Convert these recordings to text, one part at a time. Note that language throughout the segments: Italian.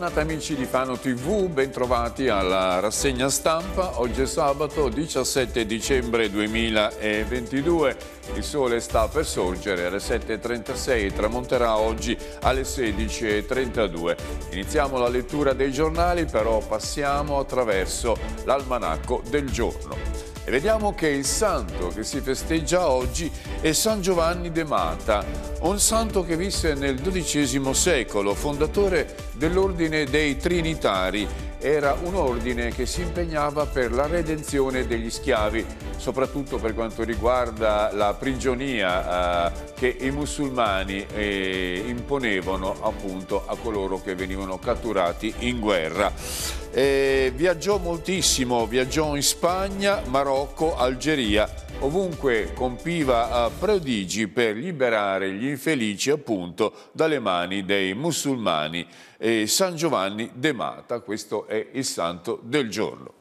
giornata amici di Fano TV, bentrovati alla rassegna stampa. Oggi è sabato 17 dicembre 2022. Il sole sta per sorgere alle 7.36 e tramonterà oggi alle 16.32. Iniziamo la lettura dei giornali, però passiamo attraverso l'almanacco del giorno. E vediamo che il santo che si festeggia oggi è San Giovanni de Mata, un santo che visse nel XII secolo, fondatore dell'ordine dei Trinitari. Era un ordine che si impegnava per la redenzione degli schiavi, soprattutto per quanto riguarda la prigionia eh, che i musulmani eh, imponevano appunto a coloro che venivano catturati in guerra. E viaggiò moltissimo, viaggiò in Spagna, Marocco, Algeria, ovunque compiva eh, prodigi per liberare gli infelici appunto dalle mani dei musulmani. E San Giovanni de Mata, questo è il santo del giorno.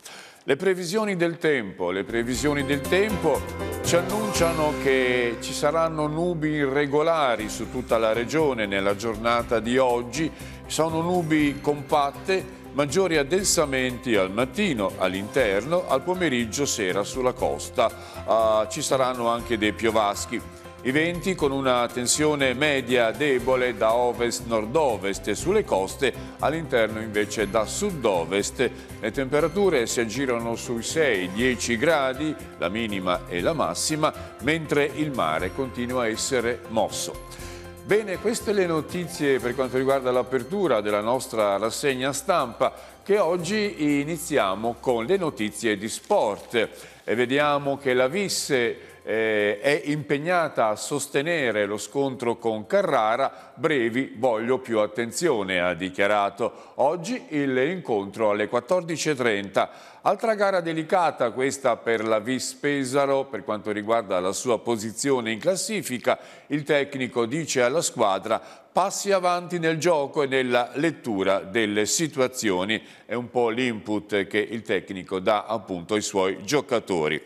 Le previsioni del tempo, le previsioni del tempo ci annunciano che ci saranno nubi irregolari su tutta la regione nella giornata di oggi, sono nubi compatte maggiori addensamenti al mattino, all'interno, al pomeriggio, sera sulla costa. Uh, ci saranno anche dei piovaschi. I venti con una tensione media debole da ovest-nord-ovest sulle coste, all'interno invece da sud-ovest. Le temperature si aggirano sui 6-10 gradi, la minima e la massima, mentre il mare continua a essere mosso. Bene, queste le notizie per quanto riguarda l'apertura della nostra rassegna stampa che oggi iniziamo con le notizie di sport. E vediamo che la Visse eh, è impegnata a sostenere lo scontro con Carrara, Brevi voglio più attenzione, ha dichiarato. Oggi l'incontro alle 14.30 Altra gara delicata questa per la Vis Pesaro per quanto riguarda la sua posizione in classifica. Il tecnico dice alla squadra passi avanti nel gioco e nella lettura delle situazioni. È un po' l'input che il tecnico dà appunto ai suoi giocatori.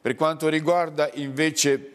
Per quanto riguarda invece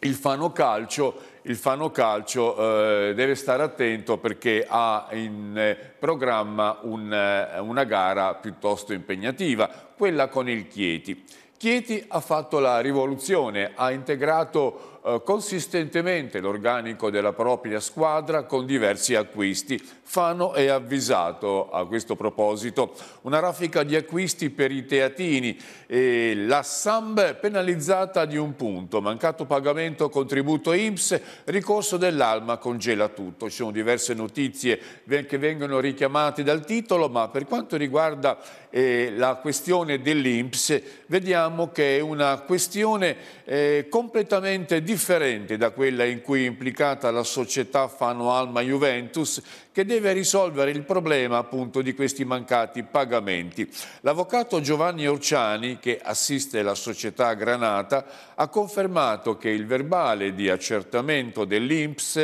il Fano Calcio, il Fano Calcio eh, deve stare attento perché ha in eh, programma un, eh, una gara piuttosto impegnativa, quella con il Chieti. Chieti ha fatto la rivoluzione, ha integrato eh, consistentemente l'organico della propria squadra con diversi acquisti. Fano è avvisato a questo proposito una raffica di acquisti per i teatini e la Samb penalizzata di un punto, mancato pagamento contributo IMSS, ricorso dell'Alma congela tutto. Ci sono diverse notizie che vengono richiamate dal titolo, ma per quanto riguarda eh, la questione dell'IMSS vediamo che è una questione eh, completamente differente differente da quella in cui è implicata la società Fano Alma Juventus che deve risolvere il problema appunto di questi mancati pagamenti. L'avvocato Giovanni Orciani, che assiste la società Granata, ha confermato che il verbale di accertamento dell'Inps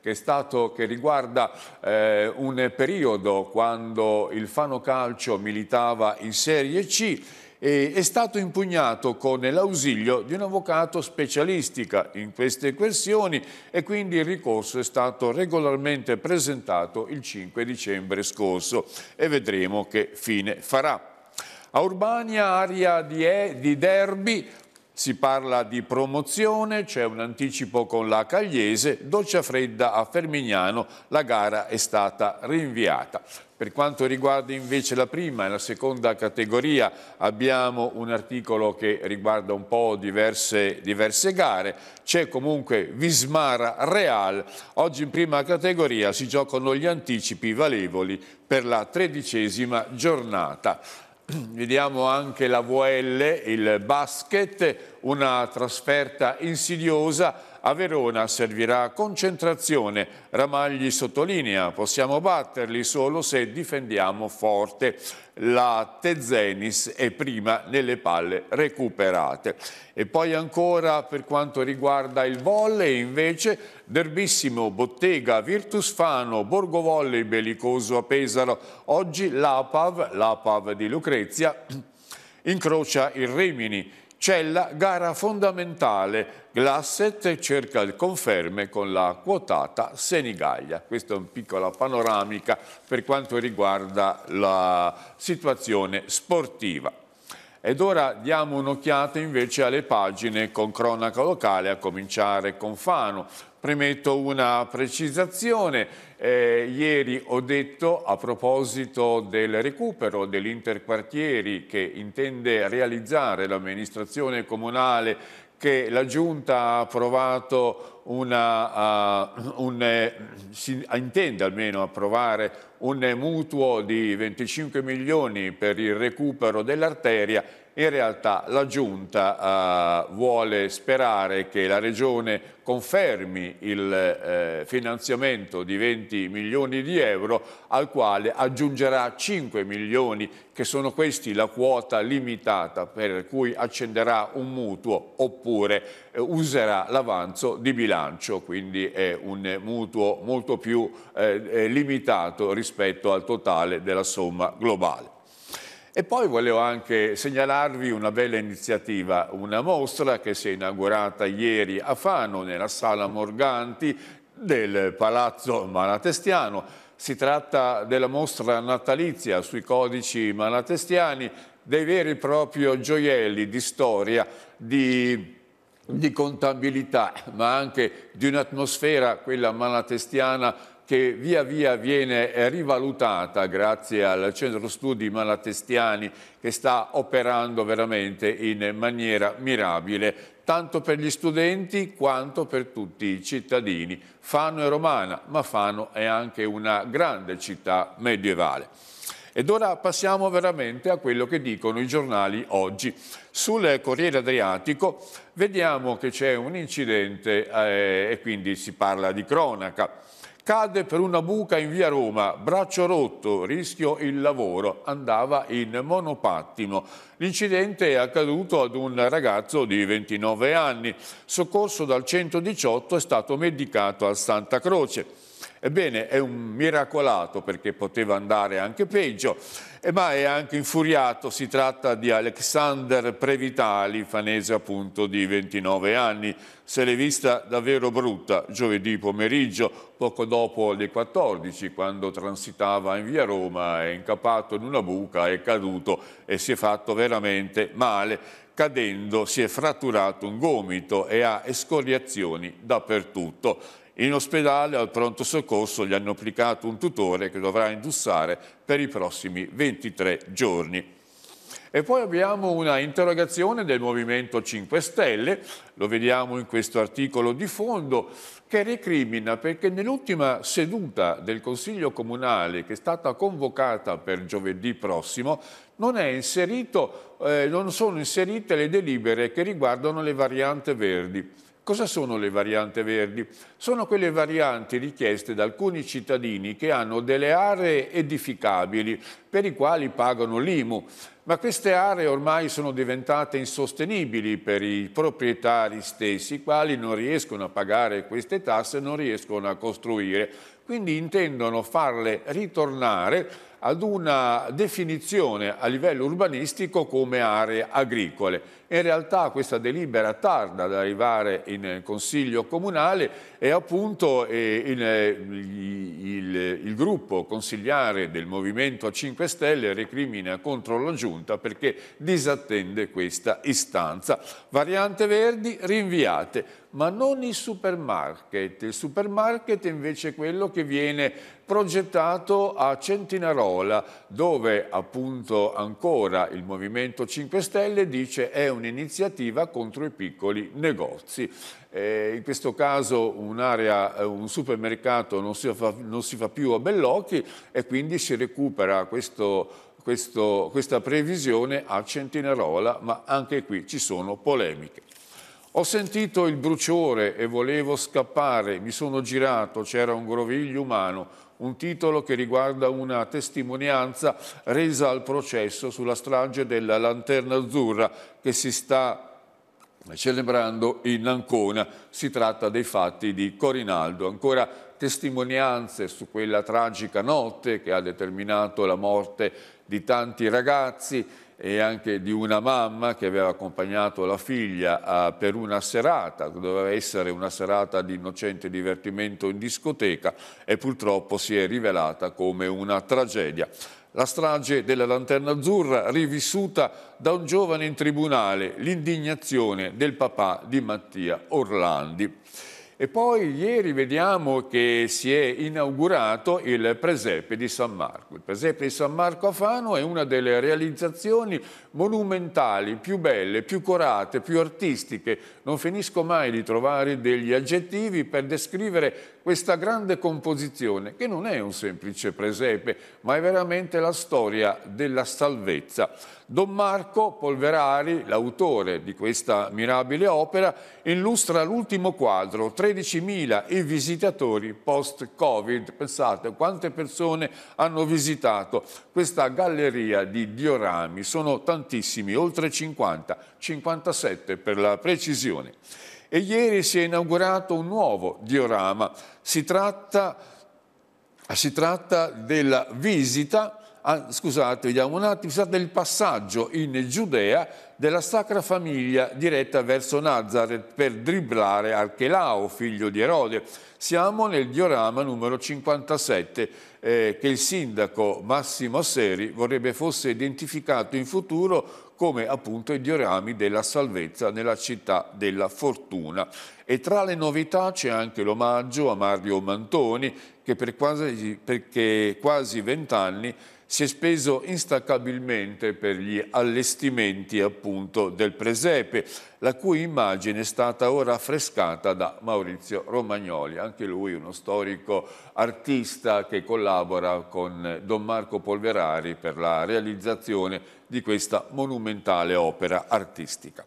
che, è stato, che, riguarda eh, un periodo quando il Fano Calcio militava in Serie C e è stato impugnato con l'ausilio di un avvocato specialistica in queste questioni e quindi il ricorso è stato regolarmente presentato il 5 dicembre scorso e vedremo che fine farà. A Urbania, area di, e, di Derby, si parla di promozione, c'è un anticipo con la Cagliese, doccia fredda a Fermignano, la gara è stata rinviata. Per quanto riguarda invece la prima e la seconda categoria abbiamo un articolo che riguarda un po' diverse, diverse gare, c'è comunque Vismara Real, oggi in prima categoria si giocano gli anticipi valevoli per la tredicesima giornata vediamo anche la VL, il basket, una trasferta insidiosa a Verona servirà concentrazione. Ramagli sottolinea, possiamo batterli solo se difendiamo forte. La Tezenis e prima nelle palle recuperate. E poi ancora per quanto riguarda il volley invece Derbissimo, Bottega, Virtus Fano, Borgo Volley, Bellicoso a Pesaro. Oggi l'APAV, l'APAV di Lucrezia, incrocia il Rimini c'è la gara fondamentale, Glasset cerca il conferme con la quotata Senigallia. Questa è una piccola panoramica per quanto riguarda la situazione sportiva. Ed ora diamo un'occhiata invece alle pagine con cronaca locale, a cominciare con Fano, Premetto una precisazione, eh, ieri ho detto a proposito del recupero dell'interquartieri che intende realizzare l'amministrazione comunale che la Giunta ha approvato una, uh, un, uh, intende almeno approvare un mutuo di 25 milioni per il recupero dell'arteria in realtà la Giunta eh, vuole sperare che la Regione confermi il eh, finanziamento di 20 milioni di euro al quale aggiungerà 5 milioni che sono questi la quota limitata per cui accenderà un mutuo oppure eh, userà l'avanzo di bilancio, quindi è un mutuo molto più eh, eh limitato rispetto al totale della somma globale. E poi volevo anche segnalarvi una bella iniziativa, una mostra che si è inaugurata ieri a Fano nella sala Morganti del Palazzo Malatestiano. Si tratta della mostra natalizia sui codici malatestiani, dei veri e propri gioielli di storia, di di contabilità, ma anche di un'atmosfera, quella malatestiana, che via via viene rivalutata grazie al centro studi Malatestiani che sta operando veramente in maniera mirabile tanto per gli studenti quanto per tutti i cittadini. Fano è romana, ma Fano è anche una grande città medievale. Ed ora passiamo veramente a quello che dicono i giornali oggi. Sul Corriere Adriatico vediamo che c'è un incidente eh, e quindi si parla di cronaca. Cadde per una buca in via Roma, braccio rotto, rischio il lavoro, andava in monopattino. L'incidente è accaduto ad un ragazzo di 29 anni. Soccorso dal 118 è stato medicato a Santa Croce. Ebbene, è un miracolato perché poteva andare anche peggio, eh, ma è anche infuriato. Si tratta di Alexander Previtali, fanese appunto di 29 anni. Se l'è vista davvero brutta giovedì pomeriggio, poco dopo le 14, quando transitava in via Roma, è incappato in una buca, è caduto e si è fatto veramente male cadendo si è fratturato un gomito e ha escoriazioni dappertutto. In ospedale al pronto soccorso gli hanno applicato un tutore che dovrà indussare per i prossimi 23 giorni. E poi abbiamo una interrogazione del Movimento 5 Stelle, lo vediamo in questo articolo di fondo, che recrimina perché nell'ultima seduta del Consiglio Comunale che è stata convocata per giovedì prossimo non, inserito, eh, non sono inserite le delibere che riguardano le variante verdi. Cosa sono le varianti verdi? Sono quelle varianti richieste da alcuni cittadini che hanno delle aree edificabili per i quali pagano l'IMU. Ma queste aree ormai sono diventate insostenibili per i proprietari stessi, i quali non riescono a pagare queste tasse, non riescono a costruire. Quindi intendono farle ritornare ad una definizione a livello urbanistico come aree agricole. In realtà questa delibera tarda ad arrivare in Consiglio Comunale e appunto eh, il, eh, il, il, gruppo consigliare del Movimento 5 5 Stelle recrimina contro la Giunta perché disattende questa istanza. Variante Verdi rinviate ma non i supermarket. Il supermarket invece è quello che viene progettato a Centinarola, dove appunto ancora il Movimento 5 Stelle dice è un'iniziativa contro i piccoli negozi. Eh, in questo caso un, eh, un supermercato non si, fa, non si fa più a Bellocchi e quindi si recupera questo questo, questa previsione a Centinarola, ma anche qui ci sono polemiche. Ho sentito il bruciore e volevo scappare, mi sono girato, c'era un groviglio umano, un titolo che riguarda una testimonianza resa al processo sulla strage della Lanterna Azzurra che si sta celebrando in Ancona. Si tratta dei fatti di Corinaldo. Ancora testimonianze su quella tragica notte che ha determinato la morte di tanti ragazzi e anche di una mamma che aveva accompagnato la figlia a, per una serata, doveva essere una serata di innocente divertimento in discoteca e purtroppo si è rivelata come una tragedia. La strage della Lanterna Azzurra rivissuta da un giovane in tribunale, l'indignazione del papà di Mattia Orlandi. E poi ieri vediamo che si è inaugurato il presepe di San Marco. Il presepe di San Marco a Fano è una delle realizzazioni monumentali, più belle, più corate, più artistiche. Non finisco mai di trovare degli aggettivi per descrivere questa grande composizione che non è un semplice presepe, ma è veramente la storia della salvezza. Don Marco Polverari, l'autore di questa mirabile opera, illustra l'ultimo quadro, 13.000 i visitatori post-Covid. Pensate quante persone hanno visitato questa galleria di diorami. Sono tantissimi, oltre 50, 57 per la precisione e ieri si è inaugurato un nuovo diorama. Si tratta, ah, si tratta della visita Ah, scusate, vediamo un attimo, del passaggio in Giudea della Sacra Famiglia diretta verso Nazareth per dribblare Archelao, figlio di Erode. Siamo nel diorama numero 57 eh, che il sindaco Massimo Seri vorrebbe fosse identificato in futuro come appunto i diorami della salvezza nella città della fortuna. E tra le novità c'è anche l'omaggio a Mario Mantoni che per quasi, quasi vent'anni si è speso instaccabilmente per gli allestimenti appunto del presepe, la cui immagine è stata ora affrescata da Maurizio Romagnoli, anche lui uno storico artista che collabora con Don Marco Polverari per la realizzazione di questa monumentale opera artistica.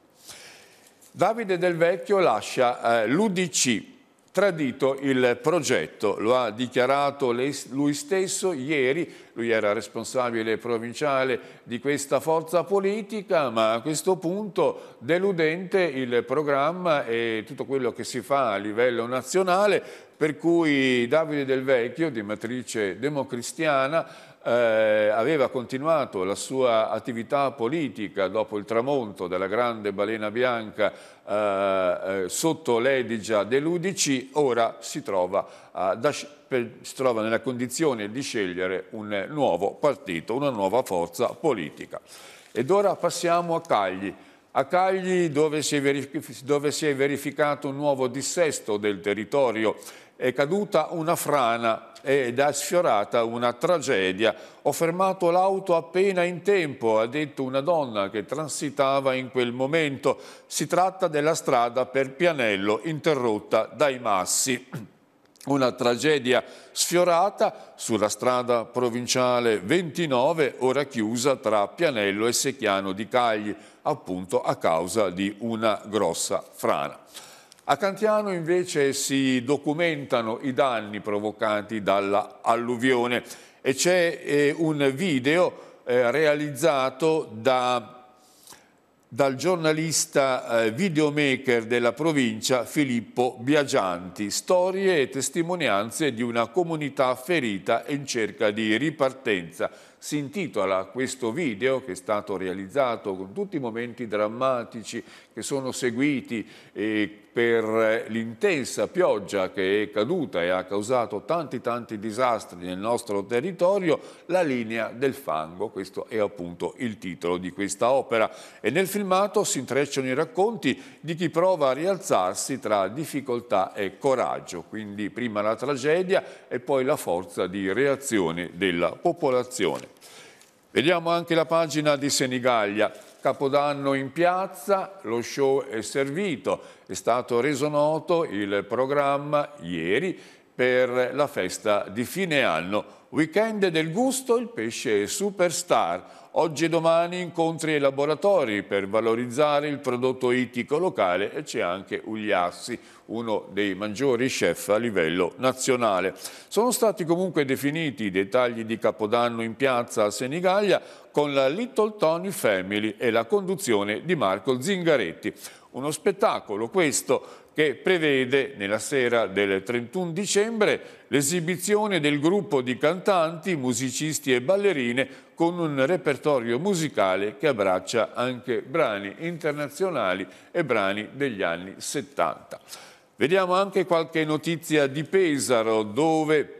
Davide Del Vecchio lascia eh, l'UDC tradito il progetto, lo ha dichiarato lui stesso ieri, lui era responsabile provinciale di questa forza politica, ma a questo punto deludente il programma e tutto quello che si fa a livello nazionale, per cui Davide Del Vecchio, di matrice democristiana, eh, aveva continuato la sua attività politica dopo il tramonto della grande balena bianca eh, eh sotto l'edigia dell'Udici, ora si trova, da, per, si trova nella condizione di scegliere un nuovo partito, una nuova forza politica. Ed ora passiamo a Cagli. A Cagli dove si, dove si è verificato un nuovo dissesto del territorio è caduta una frana ed è sfiorata una tragedia. Ho fermato l'auto appena in tempo, ha detto una donna che transitava in quel momento. Si tratta della strada per Pianello interrotta dai massi. Una tragedia sfiorata sulla strada provinciale 29, ora chiusa tra Pianello e Secchiano di Cagli, appunto a causa di una grossa frana. A Cantiano invece si documentano i danni provocati dall'alluvione e c'è eh, un video eh, realizzato da, dal giornalista eh, videomaker della provincia Filippo Biagianti, storie e testimonianze di una comunità ferita in cerca di ripartenza. Si intitola questo video che è stato realizzato con tutti i momenti drammatici che sono seguiti eh, per eh, l'intensa pioggia che è caduta e ha causato tanti tanti disastri nel nostro territorio, La linea del fango, questo è appunto il titolo di questa opera. E nel filmato si intrecciano i racconti di chi prova a rialzarsi tra difficoltà e coraggio, quindi prima la tragedia e poi la forza di reazione della popolazione. Vediamo anche la pagina di Senigallia. Capodanno in piazza, lo show è servito. È stato reso noto il programma ieri per la festa di fine anno. Weekend del gusto, il pesce è superstar. Oggi e domani incontri ai laboratori per valorizzare il prodotto ittico locale e c'è anche Ugliassi, uno dei maggiori chef a livello nazionale. Sono stati comunque definiti i dettagli di Capodanno in piazza a Senigallia con la Little Tony Family e la conduzione di Marco Zingaretti. Uno spettacolo questo che prevede nella sera del 31 dicembre l'esibizione del gruppo di cantanti, musicisti e ballerine con un repertorio musicale che abbraccia anche brani internazionali e brani degli anni 70. Vediamo anche qualche notizia di Pesaro dove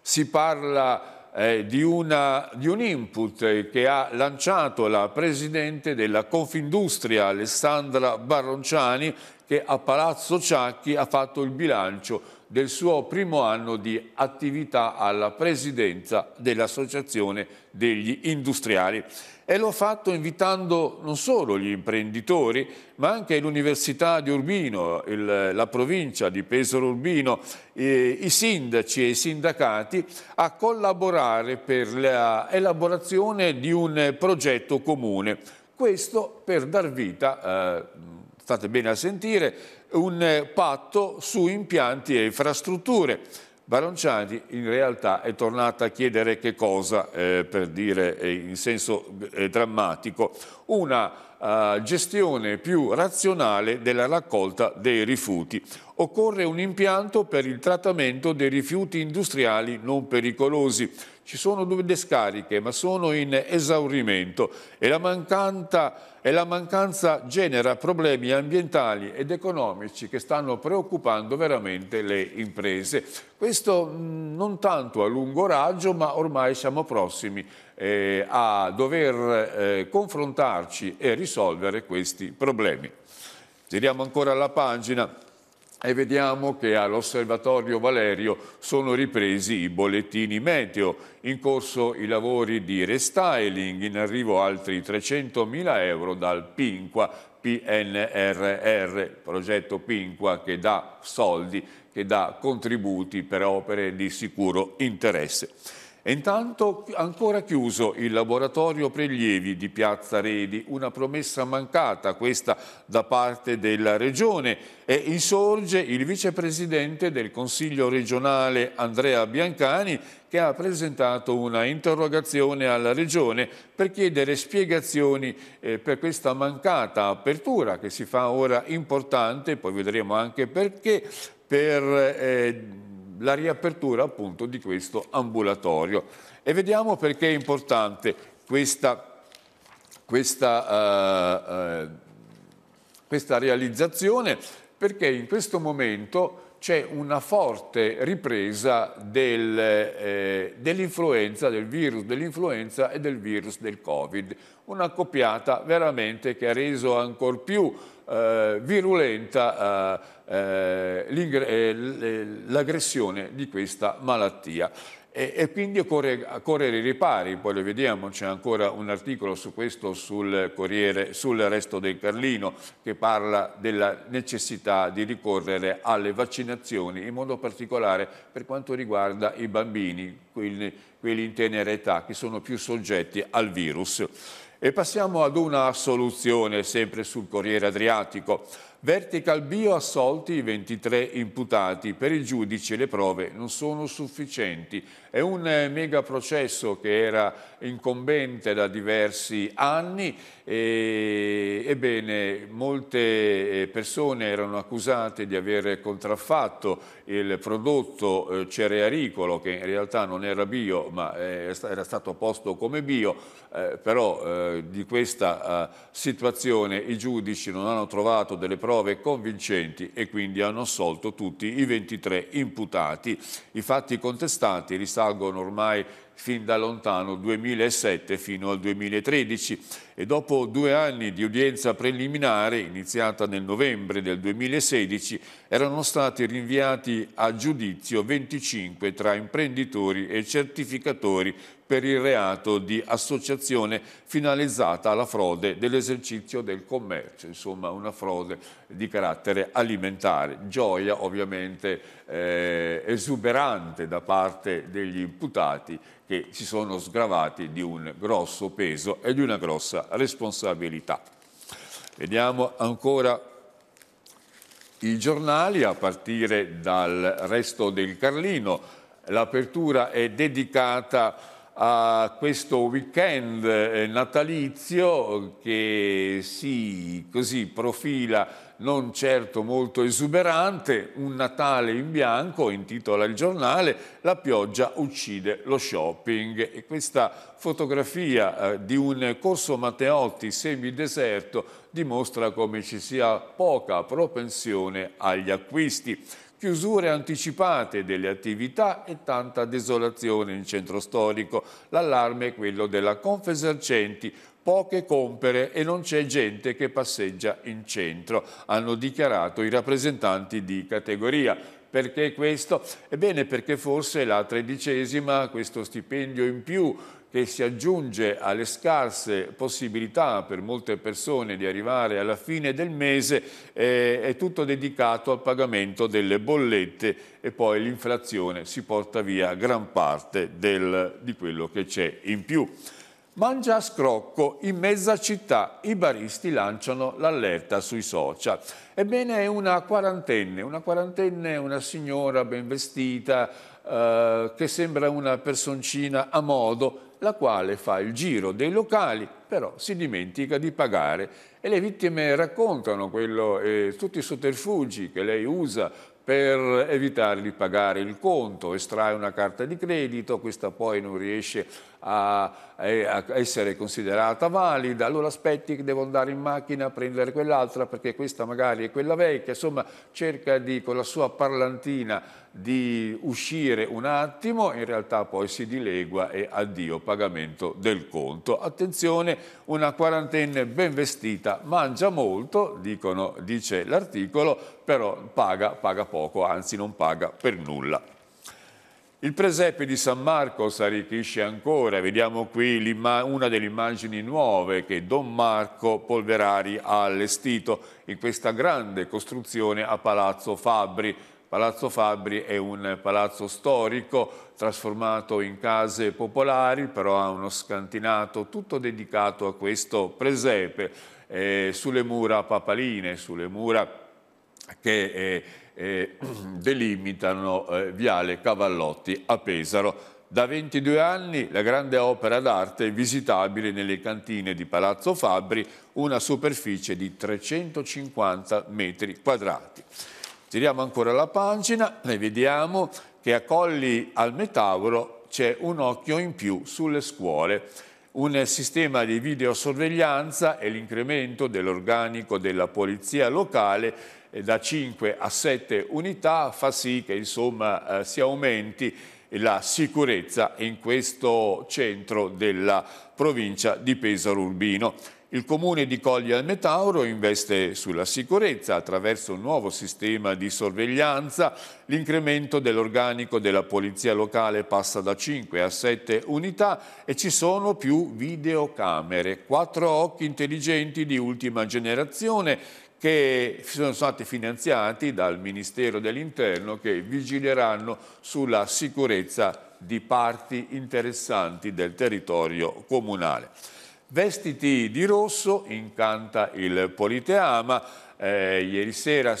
si parla eh, di, una, di, un input che ha lanciato la Presidente della Confindustria Alessandra Barronciani che a Palazzo Ciacchi ha fatto il bilancio del suo primo anno di attività alla Presidenza dell'Associazione degli Industriali e lo ha fatto invitando non solo gli imprenditori, ma anche l'Università di Urbino, il, la provincia di Pesaro Urbino, eh, i sindaci e i sindacati a collaborare per l'elaborazione di un progetto comune. Questo per dar vita, eh, state bene a sentire, un patto su impianti e infrastrutture Baronciani in realtà è tornata a chiedere che cosa, eh, per dire eh, in senso eh, drammatico, una eh, gestione più razionale della raccolta dei rifiuti occorre un impianto per il trattamento dei rifiuti industriali non pericolosi. Ci sono due discariche, ma sono in esaurimento e la, mancanta, e la mancanza genera problemi ambientali ed economici che stanno preoccupando veramente le imprese. Questo non tanto a lungo raggio, ma ormai siamo prossimi eh, a dover eh, confrontarci e risolvere questi problemi. Giriamo ancora la pagina e vediamo che all'osservatorio Valerio sono ripresi i bollettini meteo, in corso i lavori di restyling, in arrivo altri 300.000 euro dal Pinqua PNRR, progetto Pinqua che dà soldi, che dà contributi per opere di sicuro interesse. E intanto ancora chiuso il laboratorio prelievi di Piazza Redi, una promessa mancata questa da parte della Regione e insorge il vicepresidente del Consiglio regionale Andrea Biancani che ha presentato una interrogazione alla Regione per chiedere spiegazioni eh, per questa mancata apertura che si fa ora importante, poi vedremo anche perché, per... Eh, la riapertura appunto di questo ambulatorio. E vediamo perché è importante questa, questa, eh, eh, questa realizzazione, perché in questo momento c'è una forte ripresa del, eh, dell'influenza, del virus dell'influenza e del virus del Covid una copiata veramente che ha reso ancora più eh, virulenta eh, eh, eh, eh, l'aggressione di questa malattia. E, e quindi occorre correre i ripari, poi lo vediamo, c'è ancora un articolo su questo sul Corriere, sul resto del Carlino, che parla della necessità di ricorrere alle vaccinazioni, in modo particolare per quanto riguarda i bambini, quelli, quelli in tenera età, che sono più soggetti al virus. E passiamo ad una soluzione, sempre sul Corriere Adriatico. Vertical Bio assolti i 23 imputati. Per il giudice le prove non sono sufficienti. È un eh, megaprocesso che era incombente da diversi anni e, ebbene, molte eh, persone erano accusate di aver contraffatto il prodotto eh, cerearicolo, che in realtà non era bio, ma eh, era stato posto come bio, eh, però eh, di questa eh, situazione i giudici non hanno trovato delle prove convincenti e quindi hanno assolto tutti i 23 imputati. I fatti contestati risalgono ormai fin da lontano 2007 fino al 2013 e dopo due anni di udienza preliminare iniziata nel novembre del 2016 erano stati rinviati a giudizio 25 tra imprenditori e certificatori per il reato di associazione finalizzata alla frode dell'esercizio del commercio, insomma una frode di carattere alimentare. Gioia ovviamente eh, esuberante da parte degli imputati che si sono sgravati di un grosso peso e di una grossa responsabilità. Vediamo ancora i giornali a partire dal resto del Carlino. L'apertura è dedicata a questo weekend eh, natalizio che si così profila non certo molto esuberante, un Natale in bianco, intitola il giornale, la pioggia uccide lo shopping. E questa fotografia eh, di un corso Matteotti semideserto dimostra come ci sia poca propensione agli acquisti chiusure anticipate delle attività e tanta desolazione in centro storico. L'allarme è quello della Confesercenti, poche compere e non c'è gente che passeggia in centro, hanno dichiarato i rappresentanti di categoria. Perché questo? Ebbene perché forse la tredicesima, questo stipendio in più che si aggiunge alle scarse possibilità per molte persone di arrivare alla fine del mese eh, è tutto dedicato al pagamento delle bollette e poi l'inflazione si porta via gran parte del, di quello che c'è in più. Mangia a scrocco, in mezza città i baristi lanciano l'allerta sui social. Ebbene è una quarantenne, una quarantenne, una signora ben vestita, eh, che sembra una personcina a modo, la quale fa il giro dei locali, però si dimentica di pagare. E le vittime raccontano quello, eh, tutti i sotterfugi che lei usa per evitare di pagare il conto, estrae una carta di credito, questa poi non riesce a a, a essere considerata valida, allora aspetti che devo andare in macchina a prendere quell'altra perché questa magari è quella vecchia, insomma cerca di con la sua parlantina di uscire un attimo, in realtà poi si dilegua e addio pagamento del conto. Attenzione, una quarantenne ben vestita mangia molto, dicono, dice l'articolo, però paga, paga poco, anzi non paga per nulla. Il presepe di San Marco si arricchisce ancora, vediamo qui una delle immagini nuove che Don Marco Polverari ha allestito in questa grande costruzione a Palazzo Fabbri. Palazzo Fabbri è un palazzo storico trasformato in case popolari, però ha uno scantinato tutto dedicato a questo presepe, eh, sulle mura papaline, sulle mura che eh, eh delimitano eh, Viale Cavallotti a Pesaro. Da 22 anni la grande opera d'arte è visitabile nelle cantine di Palazzo Fabbri, una superficie di 350 metri quadrati. Tiriamo ancora la pagina e vediamo che a Colli al Metavolo c'è un occhio in più sulle scuole. Un sistema di videosorveglianza e l'incremento dell'organico della polizia locale da 5 a 7 unità fa sì che insomma, eh, si aumenti la sicurezza in questo centro della provincia di Pesaro Urbino. Il comune di Cogli al Metauro investe sulla sicurezza attraverso un nuovo sistema di sorveglianza. L'incremento dell'organico della polizia locale passa da 5 a 7 unità e ci sono più videocamere, quattro occhi intelligenti di ultima generazione che sono stati finanziati dal Ministero dell'Interno che vigileranno sulla sicurezza di parti interessanti del territorio comunale. Vestiti di rosso, incanta il Politeama, eh, ieri sera,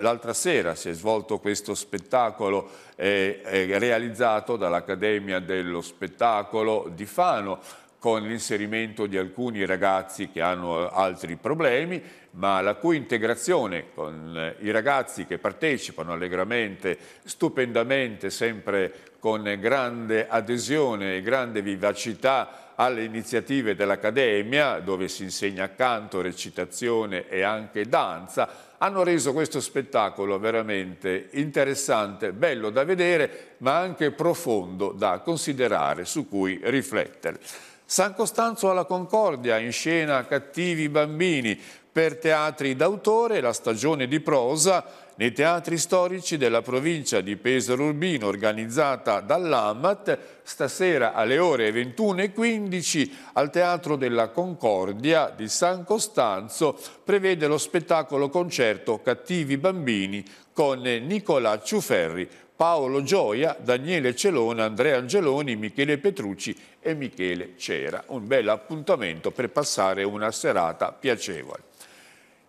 l'altra sera si è svolto questo spettacolo eh, eh, realizzato dall'Accademia dello Spettacolo di Fano, con l'inserimento di alcuni ragazzi che hanno altri problemi, ma la cui integrazione con eh, i ragazzi che partecipano allegramente, stupendamente, sempre con grande adesione e grande vivacità alle iniziative dell'Accademia, dove si insegna canto, recitazione e anche danza, hanno reso questo spettacolo veramente interessante, bello da vedere, ma anche profondo da considerare, su cui riflettere. San Costanzo alla Concordia, in scena Cattivi bambini, per teatri d'autore la stagione di prosa nei teatri storici della provincia di Pesaro Urbino organizzata dall'AMAT stasera alle ore 21.15 al Teatro della Concordia di San Costanzo prevede lo spettacolo concerto Cattivi Bambini con Nicola Ciuferri Paolo Gioia, Daniele Celona, Andrea Angeloni, Michele Petrucci e Michele Cera. Un bel appuntamento per passare una serata piacevole.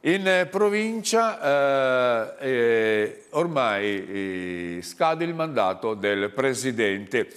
In provincia eh, eh ormai eh, scade il mandato del Presidente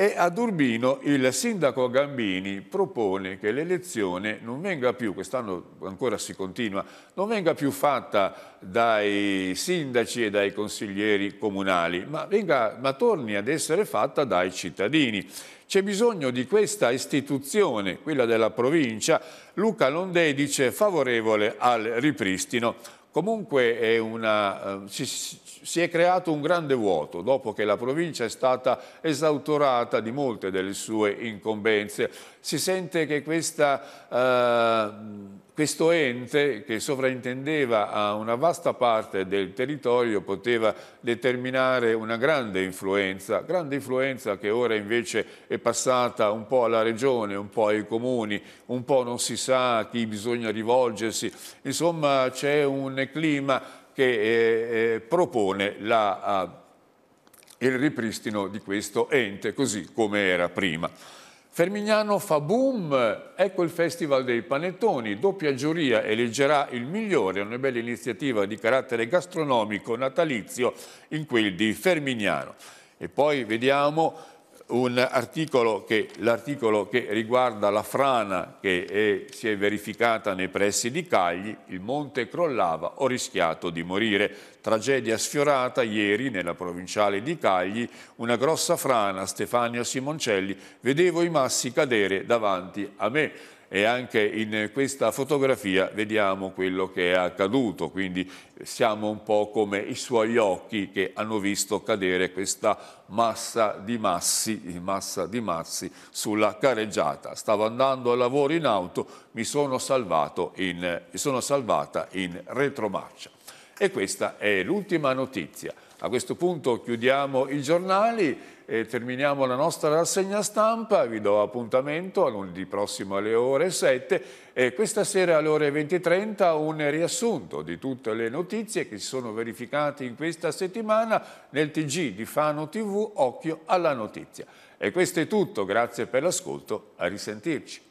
e ad Urbino il sindaco Gambini propone che l'elezione non venga più, quest'anno ancora si continua, non venga più fatta dai sindaci e dai consiglieri comunali, ma, venga, ma torni ad essere fatta dai cittadini. C'è bisogno di questa istituzione, quella della provincia. Luca Londè dice favorevole al ripristino. Comunque è una, eh, si è creato un grande vuoto dopo che la provincia è stata esautorata di molte delle sue incombenze. Si sente che questa, eh, questo ente che sovraintendeva a una vasta parte del territorio poteva determinare una grande influenza, grande influenza che ora invece è passata un po' alla regione, un po' ai comuni, un po' non si sa a chi bisogna rivolgersi. Insomma c'è un clima che eh, eh, propone la, uh, il ripristino di questo ente così come era prima. Fermignano fa boom, ecco il Festival dei Panettoni, doppia giuria eleggerà il migliore, una bella iniziativa di carattere gastronomico natalizio in quel di Fermignano. E poi vediamo Articolo che, l'articolo che riguarda la frana che è, si è verificata nei pressi di Cagli, il monte crollava, ho rischiato di morire. Tragedia sfiorata ieri nella provinciale di Cagli, una grossa frana, Stefano Simoncelli, vedevo i massi cadere davanti a me e anche in questa fotografia vediamo quello che è accaduto, quindi siamo un po' come i suoi occhi che hanno visto cadere questa massa di massi, massa di massi sulla carreggiata. Stavo andando a lavoro in auto, mi sono, in, mi sono salvata in retromarcia. E questa è l'ultima notizia. A questo punto chiudiamo i giornali e terminiamo la nostra rassegna stampa, vi do appuntamento a lunedì prossimo alle ore 7 e questa sera alle ore 20.30 un riassunto di tutte le notizie che si sono verificate in questa settimana nel TG di Fano TV Occhio alla Notizia. E questo è tutto, grazie per l'ascolto, a risentirci.